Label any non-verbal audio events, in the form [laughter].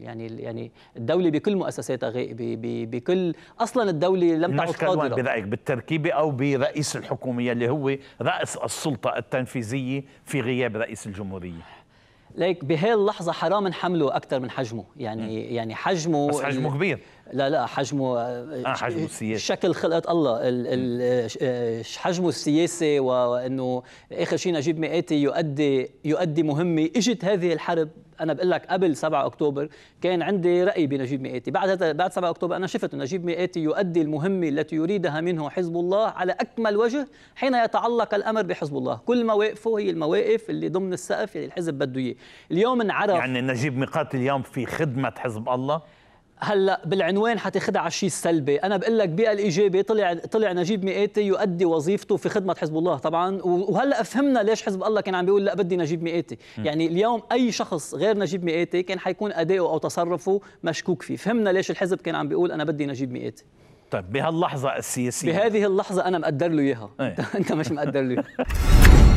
يعني يعني الدوله بكل مؤسساتها بكل اصلا الدوله لم تعد قادره برايك بالتركيبه او برئيس الحكوميه اللي هو راس السلطه التنفيذيه في غياب رئيس الجمهوريه ليك بهي اللحظه حرام نحمله اكثر من حجمه يعني م. يعني حجمه بس حجمه كبير لا لا حجمه آه, آه، حجمه السياسي شكل خلقة الله آه، آه، حجمه السياسي وانه اخر شيء نجيب مئاتي يؤدي يؤدي مهمه اجت هذه الحرب انا بقول لك قبل 7 اكتوبر كان عندي راي بنجيب مئاتي بعد بعد 7 اكتوبر انا شفت نجيب مئاتي يؤدي المهمه التي يريدها منه حزب الله على اكمل وجه حين يتعلق الامر بحزب الله كل مواقفه هي المواقف اللي ضمن السقف اللي الحزب بده اياه اليوم انعرف يعني نجيب ميقات اليوم في خدمه حزب الله هلا بالعنوان حتاخذها على الشيء السلبي، انا بقول لك بالايجابي طلع طلع نجيب مئاتي يؤدي وظيفته في خدمه حزب الله طبعا وهلا فهمنا ليش حزب الله كان عم بيقول لا بدي نجيب مئاتي، يعني اليوم اي شخص غير نجيب مئاتي كان حيكون اداؤه او تصرفه مشكوك فيه، فهمنا ليش الحزب كان عم بيقول انا بدي نجيب مئاتي طيب بهاللحظه السياسيه بهذه اللحظه انا مقدر له اياها، إيه. [laughs] انت مش مقدر له [laughs]